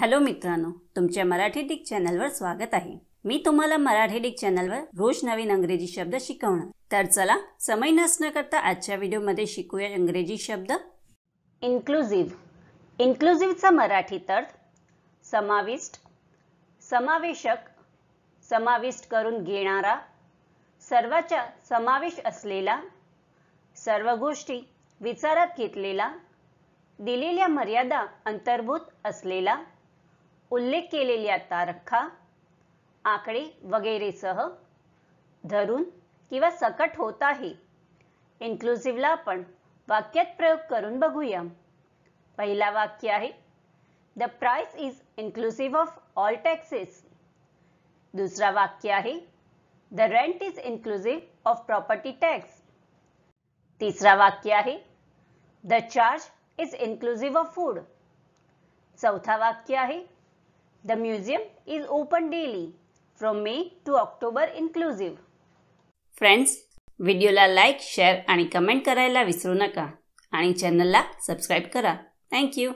Hello मित्रांनो तुमच्या Marathi Dick चॅनलवर स्वागत आहे मी तुम्हाला मराठी डिक चॅनलवर रोज नवीन अंग्रेजी शब्द शिकवणार तर चला समय नसणं करता आजच्या व्हिडिओमध्ये शिकूया इंग्रजी शब्द इन्क्लुझिव्ह इन्क्लुझिव्हचा मराठीत अर्थ समाविष्ट समावेशक समाविष्ट करून घेणारा सर्वाच्या समावेश असलेला सर्व गोष्टी विचारात घेतलेला दिलेल्या मर्यादा अंतर्भूत असलेला उल्लेख केलेल्या तारखा आकडे वगैरे सह धरून किंवा सकट होत आहे इन्क्लुझिव्हला आपण वाक्यात प्रयोग करून बघूया पहिला वाक्य आहे the price is inclusive of all taxes दुसरा वाक्य आहे the rent is inclusive of property tax तिसरा वाक्य आहे the charge is inclusive of food चौथा वाक्य आहे The museum is open daily from May to October inclusive. Friends व्हिडिओला लाईक शेअर आणि कमेंट करायला विसरू नका आणि चॅनलला सबस्क्राईब करा थँक्यू